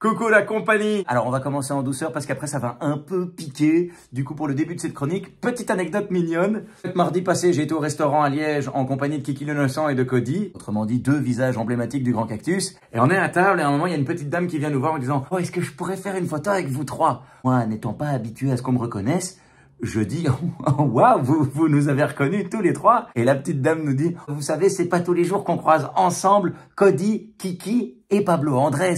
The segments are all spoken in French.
Coucou la compagnie Alors on va commencer en douceur parce qu'après ça va un peu piquer. Du coup pour le début de cette chronique, petite anecdote mignonne. Mardi passé j'ai été au restaurant à Liège en compagnie de Kiki l'innocent et de Cody. Autrement dit deux visages emblématiques du Grand Cactus. Et on est à table et à un moment il y a une petite dame qui vient nous voir en disant « Oh est-ce que je pourrais faire une photo avec vous trois ?» Moi n'étant pas habitué à ce qu'on me reconnaisse, je dis, oh, waouh, vous, vous nous avez reconnus tous les trois. Et la petite dame nous dit, vous savez, c'est pas tous les jours qu'on croise ensemble Cody, Kiki et Pablo Andrés.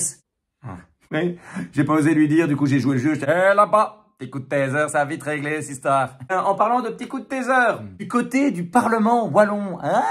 Mais j'ai pas osé lui dire, du coup j'ai joué le jeu, j'étais eh, là-bas Petit coup de taser, ça a vite réglé, sister. Euh, en parlant de petits coups de taser, hmm. du côté du Parlement wallon, il ah,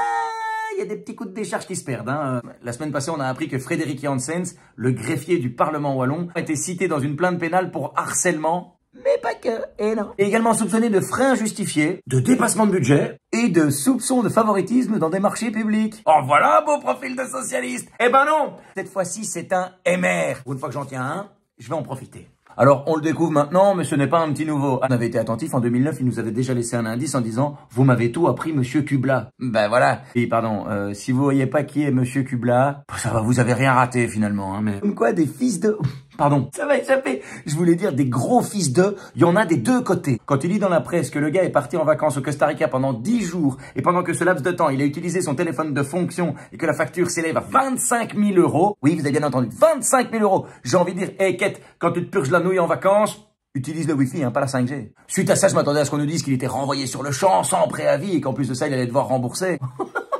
y a des petits coups de décharge qui se perdent. Hein. La semaine passée, on a appris que Frédéric Janssens, le greffier du Parlement wallon, a été cité dans une plainte pénale pour harcèlement pas que. Eh et non. également soupçonné de frais injustifiés, de dépassement de budget et de soupçons de favoritisme dans des marchés publics. Oh voilà un beau profil de socialiste. Eh ben non. Cette fois-ci, c'est un MR. Une fois que j'en tiens un, je vais en profiter. Alors, on le découvre maintenant, mais ce n'est pas un petit nouveau. On avait été attentif en 2009, il nous avait déjà laissé un indice en disant « Vous m'avez tout appris, Monsieur Kubla ». Ben voilà. Et pardon, euh, si vous voyez pas qui est Monsieur Kubla, ça va, vous avez rien raté finalement. Hein, mais... Comme quoi, des fils de... Pardon, ça va échapper. Je voulais dire des gros fils d'eux, il y en a des deux côtés. Quand il dit dans la presse que le gars est parti en vacances au Costa Rica pendant 10 jours et pendant que ce laps de temps, il a utilisé son téléphone de fonction et que la facture s'élève à 25 000 euros, oui, vous avez bien entendu, 25 000 euros. J'ai envie de dire, hé hey, quand tu te purges la nouille en vacances, Utilise le Wi-Fi, hein, pas la 5G. Suite à ça, je m'attendais à ce qu'on nous dise qu'il était renvoyé sur le champ, sans préavis, et qu'en plus de ça, il allait devoir rembourser.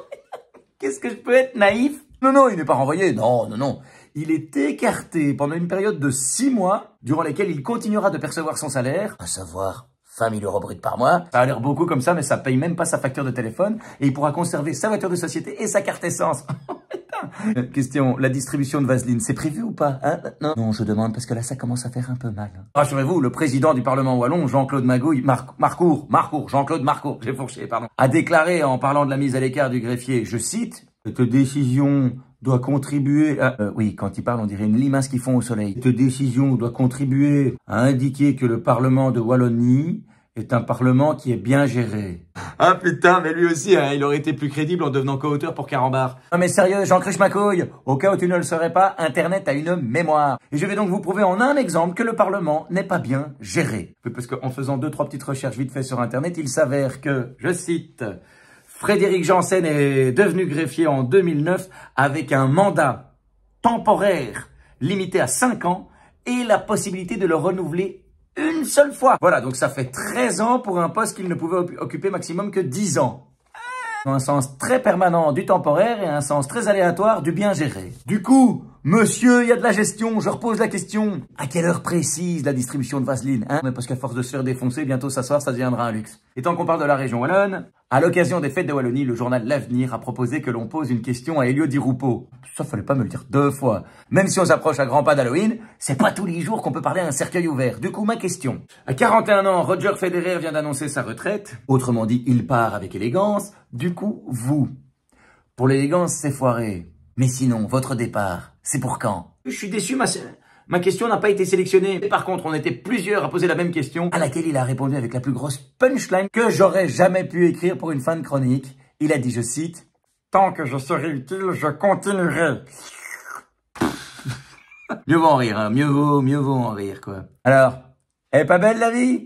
Qu'est-ce que je peux être naïf non, non, il n'est pas renvoyé. Non, non, non il est écarté pendant une période de six mois, durant laquelle il continuera de percevoir son salaire, à savoir famille euros brut par mois. Ça a l'air beaucoup comme ça, mais ça paye même pas sa facture de téléphone, et il pourra conserver sa voiture de société et sa carte essence. Question, la distribution de vaseline, c'est prévu ou pas hein, non. je demande parce que là, ça commence à faire un peu mal. Rassurez-vous, le président du Parlement wallon, Jean-Claude Magouille, Marcourt, Jean-Claude Marcourt, j'ai fourché, pardon, a déclaré en parlant de la mise à l'écart du greffier, je cite, cette décision doit contribuer à... Euh, oui, quand il parle, on dirait une limace qui font au soleil. Cette décision doit contribuer à indiquer que le Parlement de Wallonie est un Parlement qui est bien géré. Ah putain, mais lui aussi, hein, il aurait été plus crédible en devenant co-auteur pour Carambar. Non mais sérieux, jean christ ma couille Au cas où tu ne le serais pas, Internet a une mémoire. Et je vais donc vous prouver en un exemple que le Parlement n'est pas bien géré. Parce qu'en faisant deux, trois petites recherches vite fait sur Internet, il s'avère que, je cite... Frédéric Janssen est devenu greffier en 2009 avec un mandat temporaire limité à 5 ans et la possibilité de le renouveler une seule fois. Voilà, donc ça fait 13 ans pour un poste qu'il ne pouvait occuper maximum que 10 ans. Un sens très permanent du temporaire et un sens très aléatoire du bien géré. Du coup, Monsieur, il y a de la gestion, je repose la question. À quelle heure précise la distribution de vaseline hein Parce qu'à force de se faire défoncer, bientôt s'asseoir, ça deviendra un luxe. Et tant qu'on parle de la région wallonne, à l'occasion des fêtes de Wallonie, le journal L'Avenir a proposé que l'on pose une question à Elio Di Rupo. Ça fallait pas me le dire deux fois. Même si on s'approche à grands pas d'Halloween, c'est pas tous les jours qu'on peut parler à un cercueil ouvert. Du coup, ma question. À 41 ans, Roger Federer vient d'annoncer sa retraite. Autrement dit, il part avec élégance. Du coup, vous. Pour l'élégance, c'est foiré. Mais sinon, votre départ, c'est pour quand Je suis déçu, ma, ma question n'a pas été sélectionnée. Et par contre, on était plusieurs à poser la même question, à laquelle il a répondu avec la plus grosse punchline que j'aurais jamais pu écrire pour une fin de chronique. Il a dit, je cite, « Tant que je serai utile, je continuerai. » Mieux vaut en rire, hein. mieux vaut, mieux vaut en rire, quoi. Alors, elle est pas belle la vie